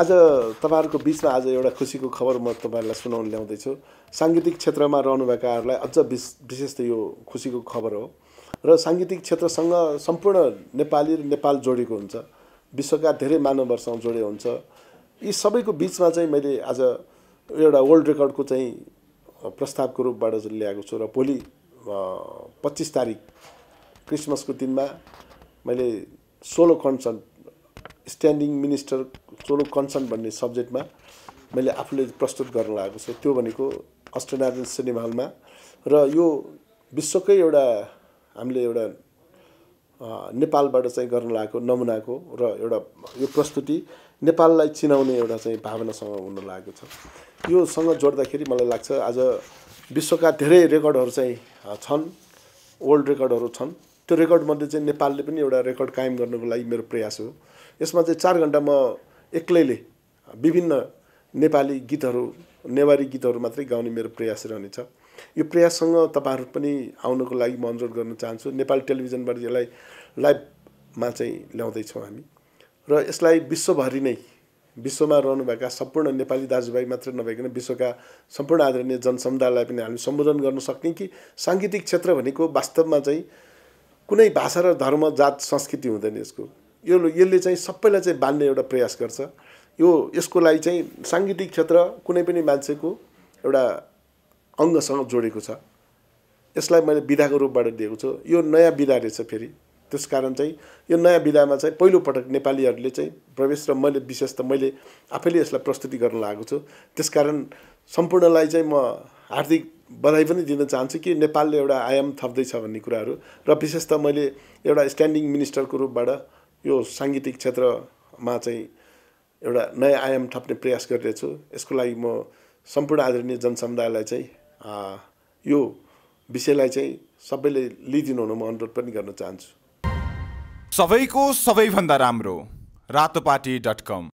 आज तपाईँहरूको बिचमा आज एउटा खुसीको खबर म तपाईँहरूलाई सुनाउन ल्याउँदैछु साङ्गीतिक क्षेत्रमा रहनुभएकाहरूलाई अझ विश विशेष त यो खुसीको खबर हो र साङ्गीतिक क्षेत्रसँग सम्पूर्ण नेपाली र नेपाल जोडिएको हुन्छ विश्वका धेरै मानवहरूसँग जोडे हुन्छ यी सबैको बिचमा चाहिँ मैले आज एउटा वर्ल्ड रेकर्डको चाहिँ प्रस्तावको रूपबाट ल्याएको छु र भोलि पच्चिस तारिक क्रिसमसको दिनमा मैले solo concert standing minister solo concern भन्ने सब्जेक्टमा मैले आफूले प्रस्तुत गर्न लागेको छु त्यो भनेको अष्टनारायण सिनेमा हलमा र यो विश्वकै एउटा हामीले एउटा नेपालबाट चाहिँ गर्न लागेको नमुनाको र एउटा यो प्रस्तुति नेपाललाई चिनाउने एउटा चाहिँ भावनासँग हुन लागेको छ योसँग जोड्दाखेरि मलाई लाग्छ आज विश्वका धेरै रेकर्डहरू चाहिँ छन् वर्ल्ड रेकर्डहरू छन् त्यो रेकर्डमध्ये चाहिँ नेपालले पनि एउटा रेकर्ड कायम गर्नुको लागि मेरो प्रयास हो यसमा चाहिँ चार घन्टा म एक्लैले विभिन्न नेपाली गीतहरू नेवारी गीतहरू मात्रै गाउने मेरो प्रयास रहनेछ यो प्रयाससँग तपाईँहरू पनि आउनुको लागि म अनुरोध गर्न चाहन्छु नेपाल टेलिभिजनबाट यसलाई लाइभमा चाहिँ ल्याउँदैछौँ हामी र यसलाई विश्वभरि नै विश्वमा रहनुभएका सम्पूर्ण नेपाली दाजुभाइ मात्र नभइकन विश्वका सम्पूर्ण आदरणीय जनसमुदायलाई पनि हामी सम्बोधन गर्न सक्ने कि साङ्गीतिक क्षेत्र भनेको वास्तवमा चाहिँ कुनै भाषा र धर्म जात संस्कृति हुँदैन यसको यो यसले चाहिँ सबैलाई चाहिँ बाँध्ने एउटा प्रयास गर्छ यो यसको लागि चाहिँ साङ्गीतिक क्षेत्र कुनै पनि मान्छेको एउटा अङ्गसँग जोडेको छ यसलाई मैले विधाको रूपबाट दिएको छु यो नयाँ विधा रहेछ फेरि त्यस कारण चाहिँ यो नयाँ विधामा चाहिँ पहिलोपटक नेपालीहरूले चाहिँ प्रवेश र मैले विशेष त मैले आफैले यसलाई प्रस्तुति गर्न लागेको छु त्यस कारण सम्पूर्णलाई चाहिँ म हार्दिक बधाई पनि दिन चाहन्छु कि नेपालले एउटा आयाम थप्दैछ भन्ने कुराहरू र विशेष त मैले एउटा स्ट्यान्डिङ मिनिस्टरको रूपबाट यो साङ्गीतिक क्षेत्रमा चाहिँ एउटा नयाँ आयाम थप्ने प्रयास गरिरहेछु यसको लागि म सम्पूर्ण आदरणीय जनसमुदायलाई चाहिँ यो विषयलाई चाहिँ सबैले लिइदिनु हुन म अनुरोध पनि गर्न चाहन्छु सबैको सबैभन्दा राम्रो रातोपाटी डट कम